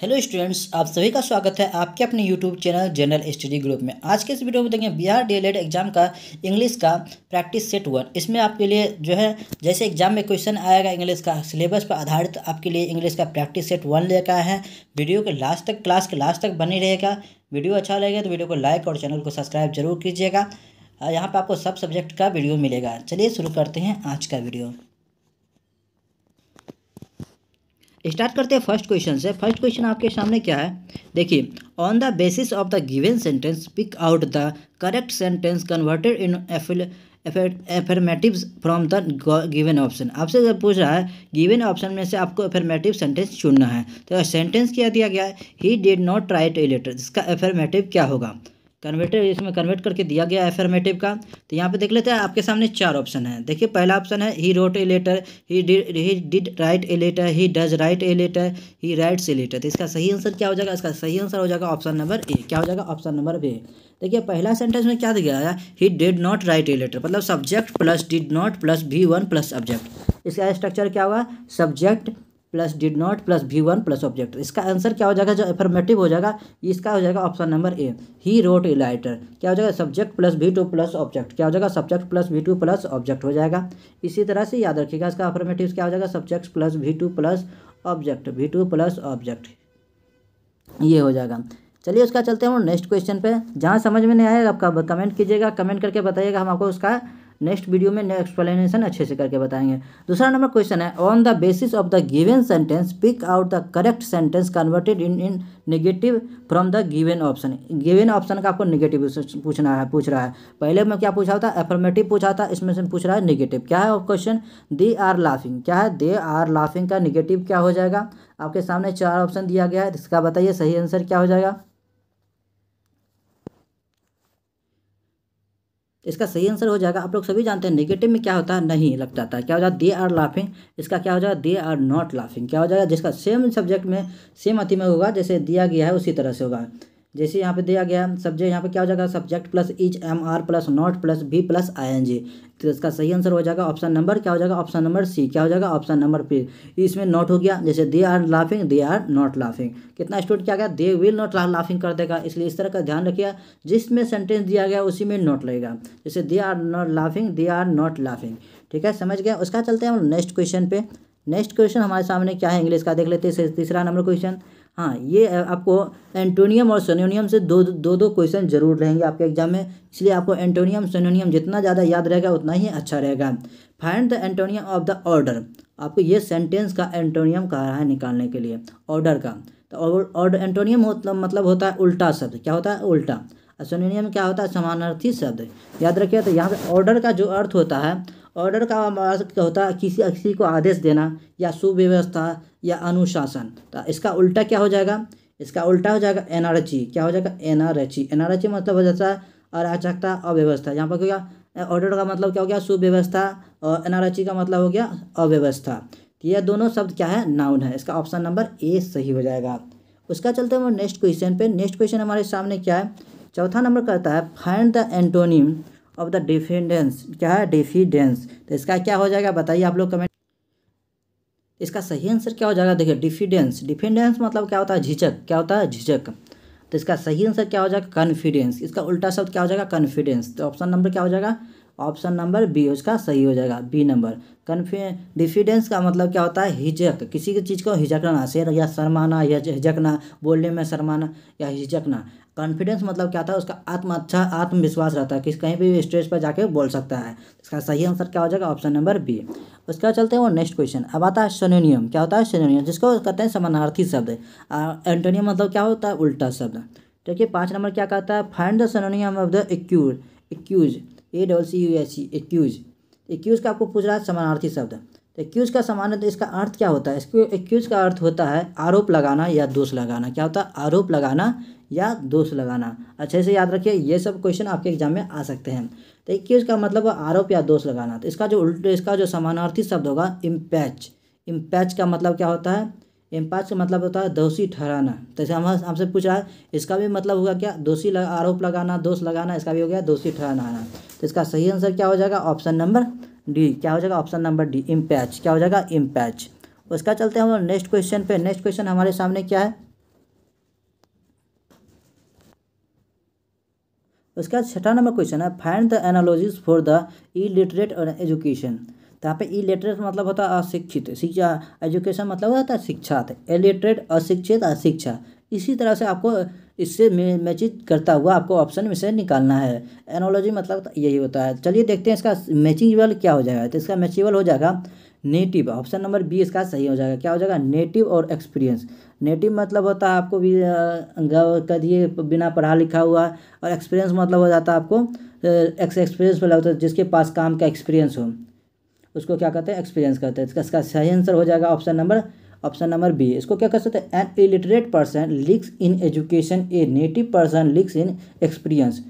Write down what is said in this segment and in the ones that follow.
hello students आप सभी का स्वागत है आपके अपने YouTube channel general study group में आज के इस वीडियो में देखें बिहार डीएलएड एग्जाम e का इंग्लिश का प्रैक्टिस सेट वन इसमें आपके लिए जो है जैसे एग्जाम में क्वेश्चन आएगा इंग्लिश का सिलेबस पर आधारित आपके लिए इंग्लिश का प्रैक्टिस सेट वन लेकर आए हैं वीडियो के लास्ट तक क्लास के लास्ट तक बनी रहेगा वीडियो अच्छा लगेगा तो वीडियो को लाइक और चैनल को सब्सक्राइब जरूर कीजिएगा यहाँ पर आपको सब सब्जेक्ट का वीडियो मिलेगा चलिए शुरू करते हैं आज का वीडियो स्टार्ट करते हैं फर्स्ट क्वेश्चन से फर्स्ट क्वेश्चन आपके सामने क्या है देखिए on the basis of the given sentence pick out the correct sentence converted in affirmative from the given option आपसे जब पूछ रहा है गिवन ऑप्शन में से आपको एफर्मेटिव सेंटेंस चुनना है तो सेंटेंस क्या दिया गया है he did not try to a letter इसका एफर्मेटिव क्या होगा कन्वर्टर इसमें कन्वर्ट करके दिया गया एफर्मेटिव का तो यहाँ पे देख लेते हैं आपके सामने चार ऑप्शन है देखिए पहला ऑप्शन है he wrote a letter he he did write a letter he does write a letter he write a letter तो इसका सही आंसर क्या हो जाएगा इसका सही आंसर हो जाएगा ऑप्शन नंबर ए क्या हो जाएगा ऑप्शन नंबर बी देखिए पहला सेंटेंस में क्या दिया गया he did not write a letter मतलब subject plus did not plus V one plus subject इसका स्ट्रक्चर क्या हुआ subject plus did not plus V one plus object इसका आंसर क्या हो जाएगा जो एफर्मेटिव हो जाएगा इसका हो जाएगा option number A he wrote a letter क्या हो जाएगा subject plus V two plus object क्या हो जाएगा subject plus V two plus object हो जाएगा इसी तरह से याद रखिएगा इसका अफर्मेटिव क्या हो जाएगा subject plus V two plus object V two plus object ये हो जाएगा चलिए उसका चलते हैं हम नेक्स्ट क्वेश्चन पे जहाँ समझ में नहीं आएगा आपका कमेंट कीजिएगा कमेंट करके बताइएगा हम आपको उसका नेक्स्ट वीडियो में एक्सप्लेनेशन अच्छे से करके बताएंगे दूसरा नंबर क्वेश्चन है on the basis of the given sentence pick out the correct sentence converted in in negative from the given option given option का आपको निगेटिव पूछना है पूछ रहा है पहले मैं क्या पूछा था एफर्मेटिव पूछा था इसमें से पूछ रहा है निगेटिव क्या है क्वेश्चन दे आर लाफिंग क्या है दे आर लाफिंग का निगेटिव क्या हो जाएगा आपके सामने चार ऑप्शन दिया गया है इसका बताइए सही आंसर क्या हो जाएगा इसका सही आंसर हो जाएगा आप लोग सभी जानते हैं नेगेटिव में क्या होता है नहीं लग जाता है क्या हो जाएगा दे आर लाफिंग इसका क्या हो जाएगा दे आर नॉट लाफिंग क्या हो जाएगा जिसका सेम सब्जेक्ट में सेम अति में होगा जैसे दिया गया है उसी तरह से होगा जैसे यहाँ पे दिया गया सब्जेक्ट यहाँ पे क्या हो जाएगा subject plus is am are plus not plus V plus I N G तो इसका सही आंसर हो जाएगा ऑप्शन नंबर क्या हो जाएगा ऑप्शन नंबर सी क्या हो जाएगा ऑप्शन नंबर पी इसमें नॉट हो गया जैसे they are laughing they are not laughing कितना स्टूडेंट क्या गया दे विल नॉट लाफिंग कर देगा इसलिए इस तरह का ध्यान रखिए जिसमें सेंटेंस दिया गया उसी में नॉट लगेगा जैसे they are not laughing they are not laughing ठीक है समझ गया उसका चलते हैं हम नेक्स्ट क्वेश्चन पे नेक्स्ट क्वेश्चन हमारे सामने क्या है इंग्लिश का देख लेते हैं तीसरा नंबर क्वेश्चन हाँ ये आपको एंटोनियम और सोनोनियम से दो दो दो क्वेश्चन जरूर रहेंगे आपके एग्जाम में इसलिए आपको एंटोनियम सोनोनियम जितना ज़्यादा याद रहेगा उतना ही अच्छा रहेगा find the antonym of the order आपको ये सेंटेंस का एंटोनियम कहा है निकालने के लिए ऑर्डर का तो ऑर्डर एंटोनियम मतलब होता है उल्टा शब्द क्या होता है उल्टा सोनोनियम क्या होता है समानार्थी शब्द याद रखिए तो यहाँ पर ऑर्डर का जो अर्थ होता है ऑर्डर का होता है किसी किसी को आदेश देना या सुव्यवस्था या अनुशासन तो इसका उल्टा क्या हो जाएगा इसका उल्टा हो जाएगा एनआरची क्या हो जाएगा एनआरची एनआरची मतलब हो जाता है अराचकता अव्यवस्था यहाँ पर क्या ऑर्डर का मतलब क्या हो गया सुव्यवस्था और एनआरची का मतलब हो गया अव्यवस्था तो यह दोनों शब्द क्या है नाउन है इसका ऑप्शन नंबर ए सही हो जाएगा उसका चलते हैं नेक्स्ट क्वेश्चन पे नेक्स्ट क्वेश्चन हमारे सामने क्या है चौथा नंबर कहता है find the antonym of the diffidence क्या है डिफिडेंस तो इसका क्या हो जाएगा बताइए आप लोग कमेंट इसका सही आंसर क्या हो जाएगा देखिए डिफिडेंस डिफिडेंस मतलब क्या होता है झिझक क्या होता है झिझक तो इसका सही आंसर क्या हो जाएगा कॉन्फिडेंस इसका उल्टा शब्द क्या हो जाएगा कॉन्फिडेंस तो ऑप्शन नंबर क्या हो जाएगा ऑप्शन नंबर बी उसका सही हो जाएगा बी नंबर कन्फ्यू डिफिडेंस का मतलब क्या होता है हिजक किसी की चीज़ को हिजकना शेर या शरमाना या हिजकना बोलने में शरमाना या हिजकना कॉन्फिडेंस मतलब क्या होता है उसका आत्म अच्छा आत्मविश्वास रहता है कि कहीं भी स्टेज पर जाके बोल सकता है इसका सही आंसर क्या हो जाएगा ऑप्शन नंबर बी उसके बाद चलते हैं वो नेक्स्ट क्वेश्चन अब आता है सोनोनियम क्या होता है सोनोनियम जिसको कहते हैं समानार्थी शब्द एंटोनियम मतलब क्या होता है उल्टा शब्द देखिए पाँच नंबर क्या कहता है find the synonym of the accuse accuse A double C U S C accuse accuse का आपको पूछ रहा है समानार्थी शब्द तो एक्यूज का समान तो इसका अर्थ क्या होता है इसको एक्यूज का अर्थ होता है आरोप लगाना या दोष लगाना क्या होता है आरोप लगाना या दोष लगाना अच्छे से याद रखिए ये सब क्वेश्चन आपके एग्जाम में आ सकते हैं तो एक्यूज का मतलब आरोप या दोष लगाना तो इसका जो उल्ट इसका जो समानार्थी शब्द होगा इम्पैच इम्पैच का मतलब क्या होता है इम्पैच का मतलब होता है दोषी ठहराना तो जैसे हम हमसे पूछा है इसका भी मतलब हुआ क्या दोषी लग, आरोप लगाना दोष लगाना इसका भी हो गया दोषी ठहराना तो इसका सही आंसर क्या हो जाएगा ऑप्शन नंबर डी क्या हो जाएगा ऑप्शन नंबर डी इम्पैच क्या हो जाएगा इम्पैच उसका चलते हैं हम नेक्स्ट क्वेश्चन पे नेक्स्ट क्वेश्चन हमारे सामने क्या है उसका छठा नंबर क्वेश्चन है find the analogies for the illiterate और एजुकेशन तो यहाँ पे ई लिटरेट मतलब होता है अशिक्षित शिक्षा एजुकेशन मतलब होता है शिक्षा इलिटरेट अशिक्षित अशिक्षा इसी तरह से आपको इससे मैचित करता हुआ आपको ऑप्शन में से निकालना है एनोलॉजी मतलब यही होता है चलिए देखते हैं इसका मैचिंगेबल क्या हो जाएगा तो इसका मैचेबल हो जाएगा नेटिव ऑप्शन नंबर बी इसका सही हो जाएगा क्या हो जाएगा नेटिव और एक्सपीरियंस नेटिव मतलब होता है आपको भी कहिए बिना पढ़ा लिखा हुआ और एक्सपीरियंस मतलब हो जाता है आपको एक्स एक्सपीरियंस वाला होता है जिसके पास काम का एक्सपीरियंस हो उसको क्या कहते हैं एक्सपीरियंस कहते हैं इसका इसका सही आंसर हो जाएगा option number option number B इसको क्या कह सकते हैं an illiterate person lacks in education a native person lacks in experience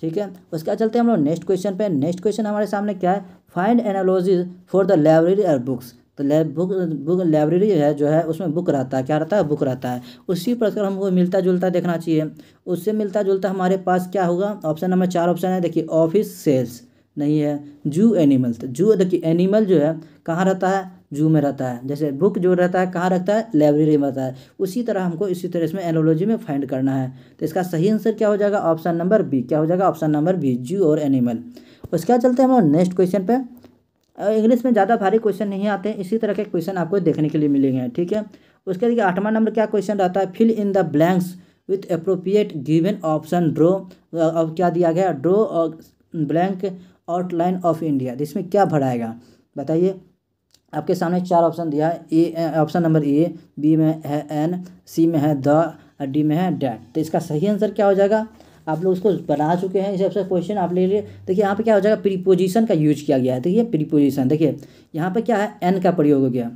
ठीक है उसके बाद चलते हैं हम लोग नेक्स्ट क्वेश्चन पे नेक्स्ट क्वेश्चन हमारे सामने क्या है find analogies for the library और बुक्स तो बुक बुक लाइब्रेरी है जो है उसमें बुक रहता है क्या रहता है बुक रहता है उसी प्रकार हमको मिलता जुलता देखना चाहिए उससे मिलता जुलता हमारे पास क्या होगा ऑप्शन नंबर चार ऑप्शन है देखिए ऑफिस सेल्स नहीं है जू एनिमल्स जू देखिए एनिमल जो है कहाँ रहता है जू में रहता है जैसे बुक जो रहता है कहाँ रखता है लाइब्रेरी में रहता है उसी तरह हमको इसी तरह इसमें एनोलॉजी में फाइंड करना है तो इसका सही आंसर क्या हो जाएगा ऑप्शन नंबर बी क्या हो जाएगा ऑप्शन नंबर बी जू और एनिमल उसके बाद चलते हैं हम नेक्स्ट क्वेश्चन पर इंग्लिश में ज़्यादा भारी क्वेश्चन नहीं आते हैं इसी तरह के क्वेश्चन आपको देखने के लिए मिलेंगे ठीक है उसके बाद आठवां नंबर क्या क्वेश्चन रहता है fill in the blanks with appropriate given option ड्रो अब क्या दिया गया ड्रो और ब्लैंक आउटलाइन ऑफ इंडिया इसमें क्या भराएगा बताइए आपके सामने चार ऑप्शन दिया है A option number A B में है एन सी में है द डी में है डैट तो इसका सही आंसर क्या हो जाएगा आप लोग उसको बना चुके हैं इस ऑप्शन क्वेश्चन आप ले लिए देखिए यहाँ पे क्या हो जाएगा प्रीपोजिशन का यूज किया गया है देखिए प्रीपोजिशन देखिए यहाँ पे क्या है एन का प्रयोग हो गया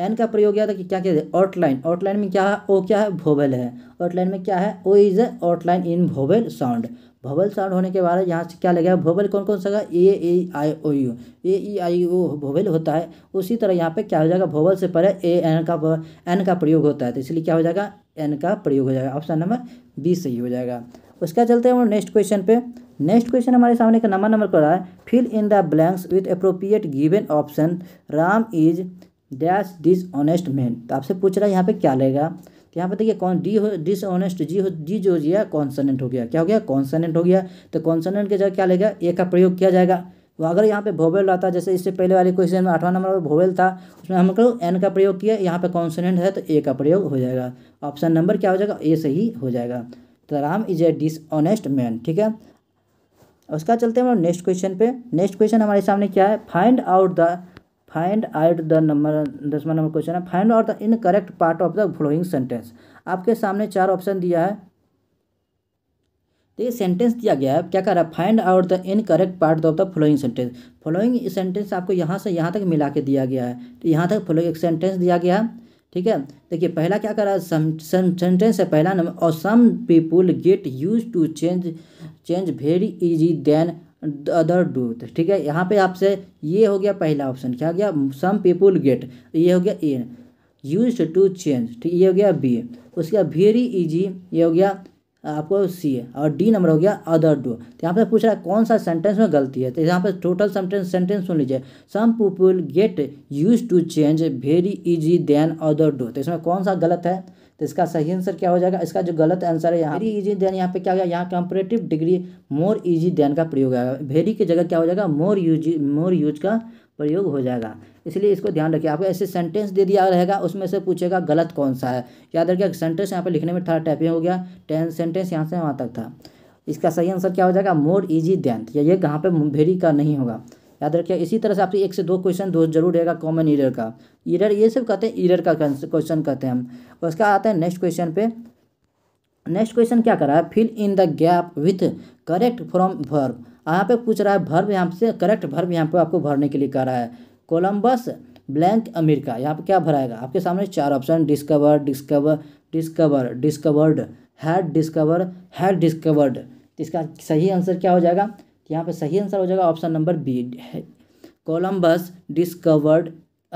एन का प्रयोग किया था कि क्या क्या हैं आउटलाइन आउटलाइन में क्या है ओ क्या है भोवेल है आउटलाइन में क्या है O is a outline in vowel sound vowel sound होने के बाद यहाँ से क्या लगेगा भोवल कौन कौन सा ए ए आई ओ यू ए ई आई ओ भोवल होता है उसी तरह यहाँ पे क्या हो जाएगा भोवल से पहले ए एन का एन का प्रयोग होता है तो इसलिए क्या हो जाएगा एन का प्रयोग हो जाएगा ऑप्शन नंबर बी सही हो जाएगा उसका चलते हैं हम नेक्स्ट क्वेश्चन पे नेक्स्ट क्वेश्चन हमारे सामने का नंबर नंबर पड़ा रहा है fill in the blanks with appropriate given option Ram is dash dishonest man तो आपसे पूछ रहा है यहाँ पे क्या लेगा तो यहाँ पर देखिए कौन डी हो डिसऑनेस्ट जी हो जी जो हो गया कॉन्सनेंट हो गया क्या हो गया कॉन्सनेंट हो गया तो कॉन्सनेंट की जगह क्या लेगा ए का प्रयोग किया जाएगा वो अगर यहाँ पे भोवेल आता जैसे इससे पहले वाले क्वेश्चन में आठवां नंबर पर भोवेल था उसमें हम लोग एन का प्रयोग किया यहाँ पे कॉन्सनेंट है तो ए का प्रयोग हो जाएगा ऑप्शन नंबर क्या हो जाएगा ए सही हो जाएगा तो Ram is a dishonest man ठीक है उसका चलते हैं हम नेक्स्ट क्वेश्चन पे नेक्स्ट क्वेश्चन हमारे सामने क्या है find out the find out the number दसवा नंबर क्वेश्चन है find out the incorrect part of the following sentence आपके सामने चार ऑप्शन दिया है तो ये सेंटेंस दिया गया है क्या कह रहा है find out the incorrect part of the following sentence following sentence आपको यहाँ से यहाँ तक मिला के दिया गया है तो यहाँ तक फॉलोइंग सेंटेंस दिया गया है ठीक है देखिए पहला क्या कर रहा है सेंटेंस है पहला नंबर और some people get used to change change very easy than other do ठीक है यहाँ पे आपसे ये हो गया पहला ऑप्शन क्या हो गया सम पीपुल गेट ये हो गया ए यूज टू चेंज ठीक ये हो गया बी उसके बाद वेरी इजी ये हो गया आपको सी है और डी नंबर हो गया अदर डू तो यहाँ पे पूछ रहा है कौन सा सेंटेंस में गलती है तो यहाँ पे टोटल सेंटेंस सेंटेंस सुन लीजिए some people get used to change very easy than other do तो इसमें कौन सा गलत है तो इसका सही आंसर क्या हो जाएगा इसका जो गलत आंसर है यहाँ वेरी इजी देन यहाँ पे क्या हो गया यहाँ comparative degree more easy than का प्रयोग आएगा वेरी की जगह क्या हो जाएगा मोर यूज मोर यूज का प्रयोग हो जाएगा इसलिए इसको ध्यान रखिए आपको ऐसे सेंटेंस दे दिया रहेगा उसमें से पूछेगा गलत कौन सा है याद रखिए सेंटेंस यहाँ पे लिखने में थोड़ा टाइपिंग हो गया टेन सेंटेंस यहाँ से वहाँ तक था इसका सही आंसर क्या हो जाएगा मोर इजी देन ये कहाँ पे वेरी का नहीं होगा याद रखिए इसी तरह से आपके एक से दो क्वेश्चन दो जरूर रहेगा कॉमन ईरर का ईरर ये सब कहते हैं ईरर का क्वेश्चन कहते हैं हम उसका आता है नेक्स्ट क्वेश्चन पे नेक्स्ट क्वेश्चन क्या कर रहा है fill in the gap with correct from verb यहाँ पे पूछ रहा है भर्व यहाँ से करेक्ट भर्व यहाँ पे आपको भरने के लिए कह रहा है कोलम्बस ब्लैंक अमेरिका यहाँ पे क्या भराएगा आपके सामने चार option discover discover discover discovered had discover had discovered इसका सही आंसर क्या हो जाएगा तो यहाँ पे सही आंसर हो जाएगा ऑप्शन नंबर बी है कोलम्बस डिस्कवर्ड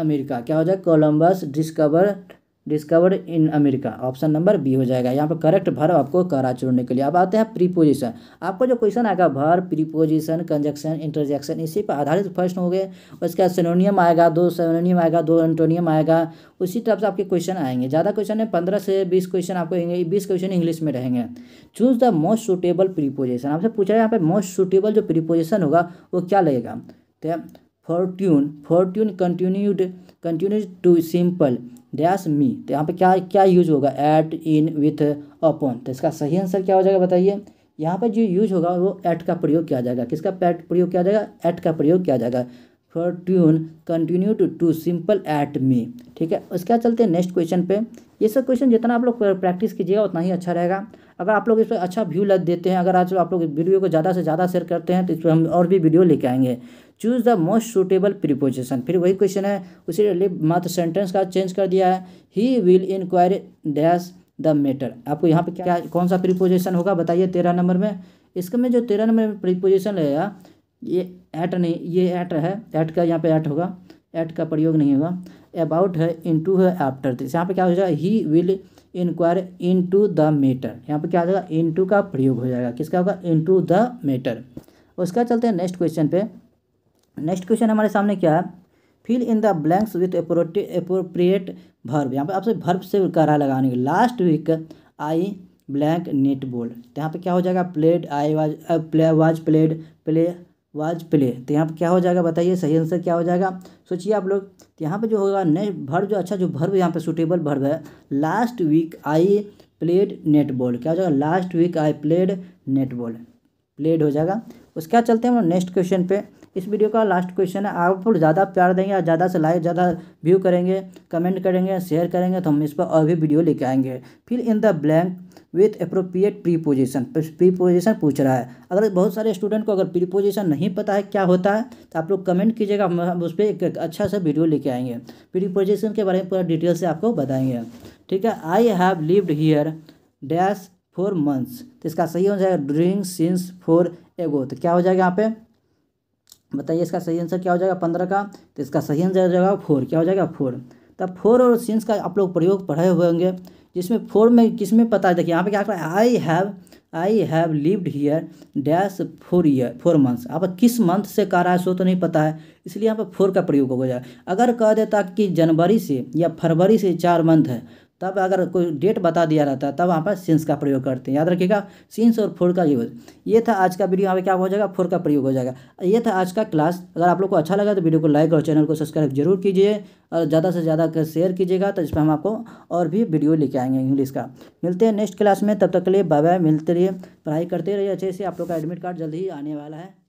अमेरिका क्या हो जाएगा Columbus discovered discovered in America option number B हो जाएगा यहाँ पर करेक्ट भर आपको करा चुनने के लिए अब आते हैं प्रीपोजिशन आपको जो क्वेश्चन आएगा भर प्रीपोजिशन कंजक्शन इंटरजेक्शन इसी पर आधारित प्रश्न हो गए उसके बाद सेनोनियम आएगा दो सेनोनियम आएगा दो एंटोनियम आएगा उसी तरफ से आपके क्वेश्चन आएंगे ज़्यादा क्वेश्चन है पंद्रह से बीस क्वेश्चन आपको बीस क्वेश्चन इंग्लिश में रहेंगे choose the most suitable preposition आपसे पूछा यहाँ पर मोस्ट सुटेबल जो प्रीपोजिशन होगा वो क्या लगेगा तो fortune fortune continued continue to simple dash me तो यहाँ पे क्या क्या यूज होगा एट इन विथ अपॉन तो इसका सही आंसर क्या हो जाएगा बताइए यहाँ पर जो यूज होगा वो एट का प्रयोग किया जाएगा किसका पैट प्रयोग किया जाएगा एट का प्रयोग किया जाएगा fortune continue to to simple at me ठीक है उसके बाद चलते हैं नेक्स्ट क्वेश्चन पे ये सब क्वेश्चन जितना आप लोग प्रैक्टिस कीजिएगा उतना ही अच्छा रहेगा अगर आप लोग इस पर अच्छा व्यू लग देते हैं अगर आज आप लोग वीडियो को ज़्यादा से ज़्यादा शेयर करते हैं तो इस पर हम और भी वीडियो लेके आएंगे choose the most suitable preposition फिर वही क्वेश्चन है उसी मात्र सेंटेंस का चेंज कर दिया है he will inquire dash the matter आपको यहाँ पे क्या कौन सा प्रिपोजिशन होगा बताइए तेरह नंबर में इसके में जो तेरह नंबर में प्रिपोजिशन रहेगा ये ऐट नहीं ये ऐट है ऐट का यहाँ पे ऐट होगा ऐट का प्रयोग नहीं होगा अबाउट है इनटू है आफ्टर दिस तो यहाँ पे क्या हो जाएगा he will inquire into the matter यहाँ पे क्या हो जाएगा इनटू का प्रयोग हो जाएगा किसका होगा इनटू द मैटर उसका चलते हैं नेक्स्ट क्वेश्चन पे नेक्स्ट क्वेश्चन हमारे सामने क्या है fill in the blanks with appropriate verb यहाँ पे आपसे भर्व से करा लगाने के last week I blank netball यहाँ पे क्या हो जाएगा played I was play was played play was play तो यहाँ पर क्या हो जाएगा बताइए सही आंसर क्या हो जाएगा सोचिए आप लोग तो यहाँ पर जो होगा ने भर्व जो अच्छा जो भर्व यहाँ पर सुटेबल भर्व है last week I played netball क्या हो जाएगा last week I played netball played हो जाएगा उसके बाद चलते हैं हम नेक्स्ट क्वेश्चन पे इस वीडियो का लास्ट क्वेश्चन है आप लोग ज़्यादा प्यार देंगे और ज़्यादा से लाइक ज़्यादा व्यू करेंगे कमेंट करेंगे शेयर करेंगे तो हम इस पर और भी वीडियो लेके आएंगे फिर in the blank with appropriate preposition preposition पूछ रहा है अगर बहुत सारे स्टूडेंट को अगर प्री पोजिशन नहीं पता है क्या होता है तो आप लोग कमेंट कीजिएगा हम उस पर एक अच्छा सा वीडियो लेके आएंगे प्री पोजिशन के बारे में पूरा डिटेल से आपको बताएंगे ठीक है I have lived here dash four months तो इसका सही हो जाएगा ड्रिंग सिंस फोर एगो तो क्या हो जाएगा यहाँ पे बताइए इसका सही आंसर क्या हो जाएगा पंद्रह का तो इसका सही आंसर हो जाएगा फोर क्या हो जाएगा फोर तब फोर और सिंस का आप लोग प्रयोग पढ़े हुए होंगे जिसमें फोर में किस में पता है देखिए यहाँ पे क्या कर रहा है I have I have lived here dash four year four months आप किस मंथ से कर रहा है सो तो नहीं पता है इसलिए यहाँ पर फोर का प्रयोग हो गया अगर कह देता कि जनवरी से या फरवरी से चार मंथ है तब अगर कोई डेट बता दिया रहता है तब वहाँ पर सिंस का प्रयोग करते हैं याद रखिएगा सिंस और फोर का यूज ये था आज का वीडियो यहाँ पे क्या हो जाएगा फोर का प्रयोग हो जाएगा ये था आज का क्लास अगर आप लोग को अच्छा लगा तो वीडियो को लाइक और चैनल को सब्सक्राइब जरूर कीजिए और ज़्यादा से ज़्यादा शेयर कीजिएगा तो इसमें हम आपको और भी वीडियो लेके आएंगे इंग्लिश का मिलते हैं नेक्स्ट क्लास में तब तक के लिए बाय बाय मिलते रहिए पढ़ाई करते रहिए अच्छे से आप लोग का एडमिट कार्ड जल्द ही आने वाला है